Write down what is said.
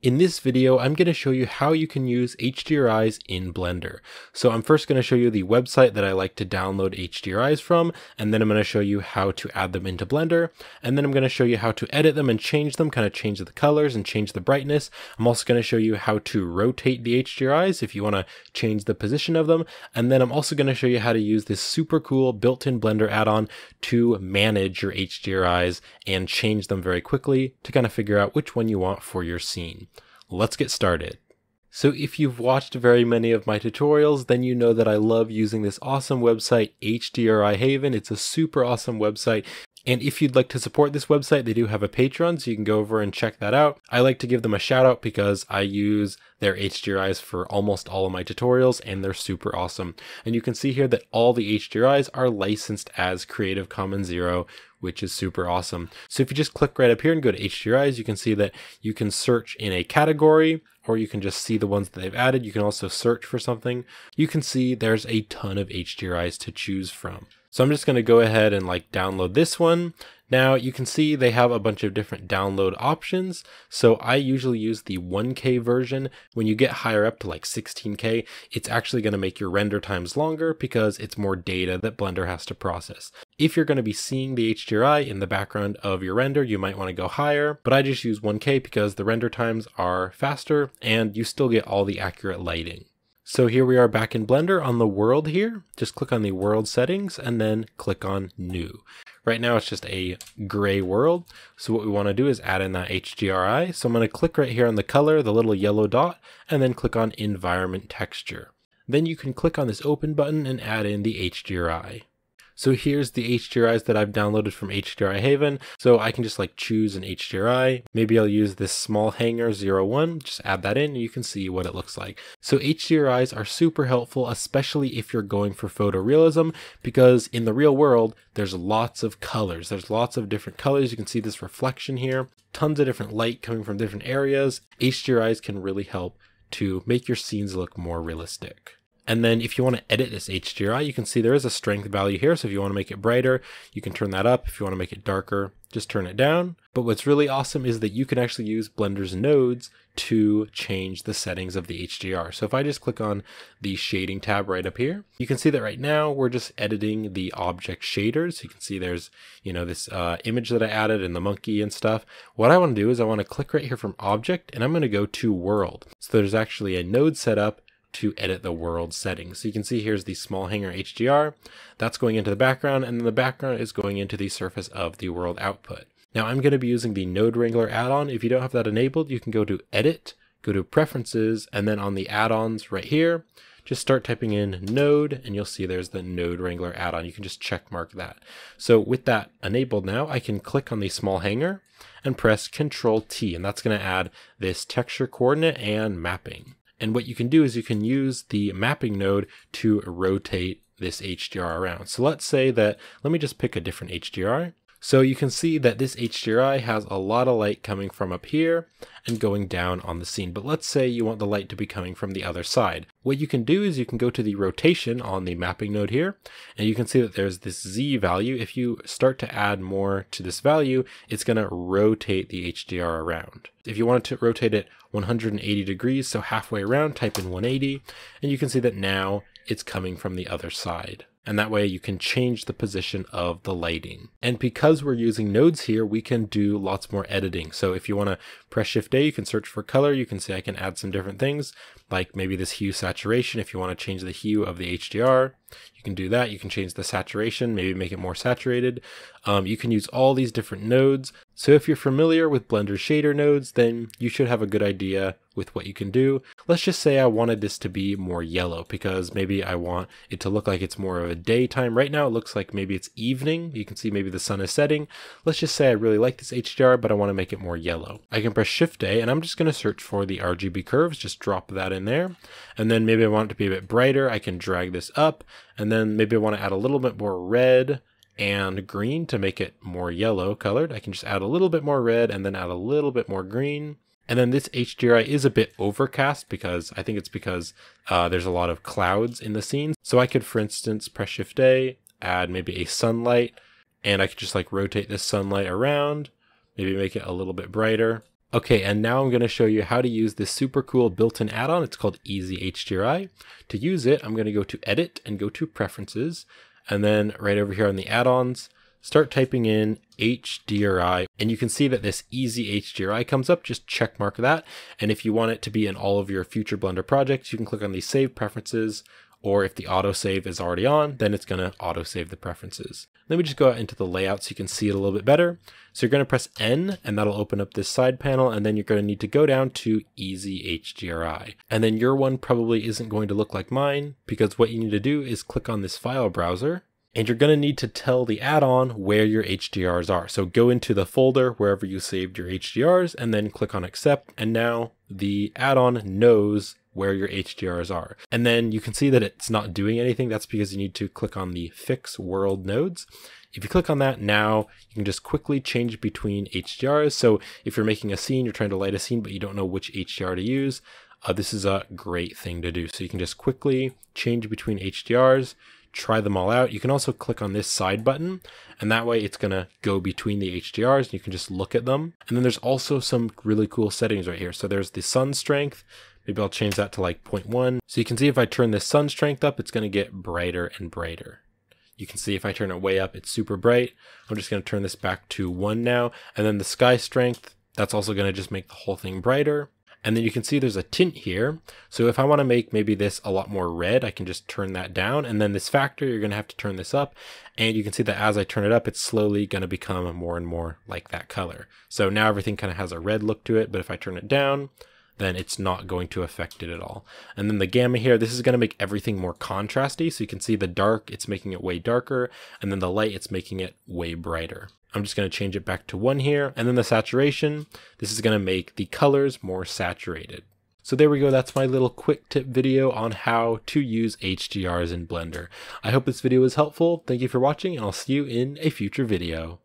In this video, I'm going to show you how you can use HDRIs in Blender. So I'm first going to show you the website that I like to download HDRIs from, and then I'm going to show you how to add them into Blender, and then I'm going to show you how to edit them and change them, kind of change the colors and change the brightness. I'm also going to show you how to rotate the HDRIs if you want to change the position of them, and then I'm also going to show you how to use this super cool built-in Blender add-on to manage your HDRIs and change them very quickly to kind of figure out which one you want for your scene let's get started. So if you've watched very many of my tutorials, then you know that I love using this awesome website, HDRI Haven. It's a super awesome website and if you'd like to support this website, they do have a Patreon, so you can go over and check that out. I like to give them a shout out because I use their HDRIs for almost all of my tutorials, and they're super awesome. And you can see here that all the HDRIs are licensed as Creative Commons Zero, which is super awesome. So if you just click right up here and go to HDRIs, you can see that you can search in a category or you can just see the ones that they've added. You can also search for something. You can see there's a ton of HDRIs to choose from. So I'm just going to go ahead and like download this one. Now you can see they have a bunch of different download options. So I usually use the 1K version. When you get higher up to like 16K, it's actually going to make your render times longer because it's more data that Blender has to process. If you're going to be seeing the HDRI in the background of your render, you might want to go higher, but I just use 1K because the render times are faster and you still get all the accurate lighting. So here we are back in Blender on the world here. Just click on the world settings and then click on new. Right now it's just a gray world. So what we wanna do is add in that HDRI. So I'm gonna click right here on the color, the little yellow dot, and then click on environment texture. Then you can click on this open button and add in the HDRI. So here's the HDRIs that I've downloaded from HDRI Haven. So I can just like choose an HDRI. Maybe I'll use this small hanger 01, just add that in and you can see what it looks like. So HDRIs are super helpful, especially if you're going for photorealism, because in the real world, there's lots of colors. There's lots of different colors. You can see this reflection here, tons of different light coming from different areas. HDRIs can really help to make your scenes look more realistic. And then if you want to edit this HDRI, you can see there is a strength value here. So if you want to make it brighter, you can turn that up. If you want to make it darker, just turn it down. But what's really awesome is that you can actually use Blender's nodes to change the settings of the HDR. So if I just click on the shading tab right up here, you can see that right now we're just editing the object shaders. you can see there's, you know, this uh, image that I added and the monkey and stuff. What I want to do is I want to click right here from object and I'm going to go to world. So there's actually a node set up to edit the world settings, So you can see here's the small hanger HDR, that's going into the background, and then the background is going into the surface of the world output. Now I'm going to be using the Node Wrangler add-on. If you don't have that enabled, you can go to Edit, go to Preferences, and then on the add-ons right here, just start typing in Node, and you'll see there's the Node Wrangler add-on. You can just check mark that. So with that enabled now, I can click on the small hanger and press Control T, and that's going to add this texture coordinate and mapping. And what you can do is you can use the mapping node to rotate this HDR around. So let's say that, let me just pick a different HDR. So you can see that this HDRI has a lot of light coming from up here and going down on the scene, but let's say you want the light to be coming from the other side. What you can do is you can go to the rotation on the mapping node here, and you can see that there's this Z value. If you start to add more to this value, it's gonna rotate the HDR around. If you wanted to rotate it 180 degrees, so halfway around, type in 180, and you can see that now it's coming from the other side and that way you can change the position of the lighting. And because we're using nodes here, we can do lots more editing. So if you want to press Shift A, you can search for color. You can say I can add some different things, like maybe this hue saturation. If you want to change the hue of the HDR, you can do that. You can change the saturation, maybe make it more saturated. Um, you can use all these different nodes. So if you're familiar with Blender shader nodes, then you should have a good idea with what you can do. Let's just say I wanted this to be more yellow because maybe I want it to look like it's more of a daytime. Right now it looks like maybe it's evening. You can see maybe the sun is setting. Let's just say I really like this HDR, but I want to make it more yellow. I can press Shift A and I'm just going to search for the RGB curves. Just drop that in there. And then maybe I want it to be a bit brighter. I can drag this up and then maybe I want to add a little bit more red and green to make it more yellow colored. I can just add a little bit more red and then add a little bit more green. And then this HDRI is a bit overcast because I think it's because uh, there's a lot of clouds in the scene. So I could, for instance, press Shift A, add maybe a sunlight, and I could just like rotate this sunlight around, maybe make it a little bit brighter. Okay, and now I'm going to show you how to use this super cool built-in add-on. It's called Easy HDRI. To use it, I'm going to go to Edit and go to Preferences, and then right over here on the add-ons, start typing in HDRI and you can see that this easy HDRI comes up, just check mark that. And if you want it to be in all of your future Blender projects, you can click on the save preferences, or if the autosave is already on, then it's going to autosave the preferences. Let me just go out into the layout so you can see it a little bit better. So you're going to press N and that'll open up this side panel and then you're going to need to go down to Easy HDRi. And then your one probably isn't going to look like mine because what you need to do is click on this file browser and you're going to need to tell the add-on where your HDRs are. So go into the folder wherever you saved your HDRs and then click on accept. And now the add-on knows where your HDRs are. And then you can see that it's not doing anything. That's because you need to click on the fix world nodes. If you click on that now, you can just quickly change between HDRs. So if you're making a scene, you're trying to light a scene, but you don't know which HDR to use, uh, this is a great thing to do. So you can just quickly change between HDRs, try them all out. You can also click on this side button, and that way it's gonna go between the HDRs and you can just look at them. And then there's also some really cool settings right here. So there's the sun strength, Maybe I'll change that to like 0.1. So you can see if I turn the sun strength up, it's gonna get brighter and brighter. You can see if I turn it way up, it's super bright. I'm just gonna turn this back to one now. And then the sky strength, that's also gonna just make the whole thing brighter. And then you can see there's a tint here. So if I want to make maybe this a lot more red, I can just turn that down. And then this factor, you're going to have to turn this up. And you can see that as I turn it up, it's slowly going to become more and more like that color. So now everything kind of has a red look to it. But if I turn it down, then it's not going to affect it at all. And then the gamma here, this is going to make everything more contrasty. So you can see the dark, it's making it way darker. And then the light, it's making it way brighter. I'm just going to change it back to 1 here. And then the saturation, this is going to make the colors more saturated. So there we go, that's my little quick tip video on how to use HDRs in Blender. I hope this video was helpful, thank you for watching, and I'll see you in a future video.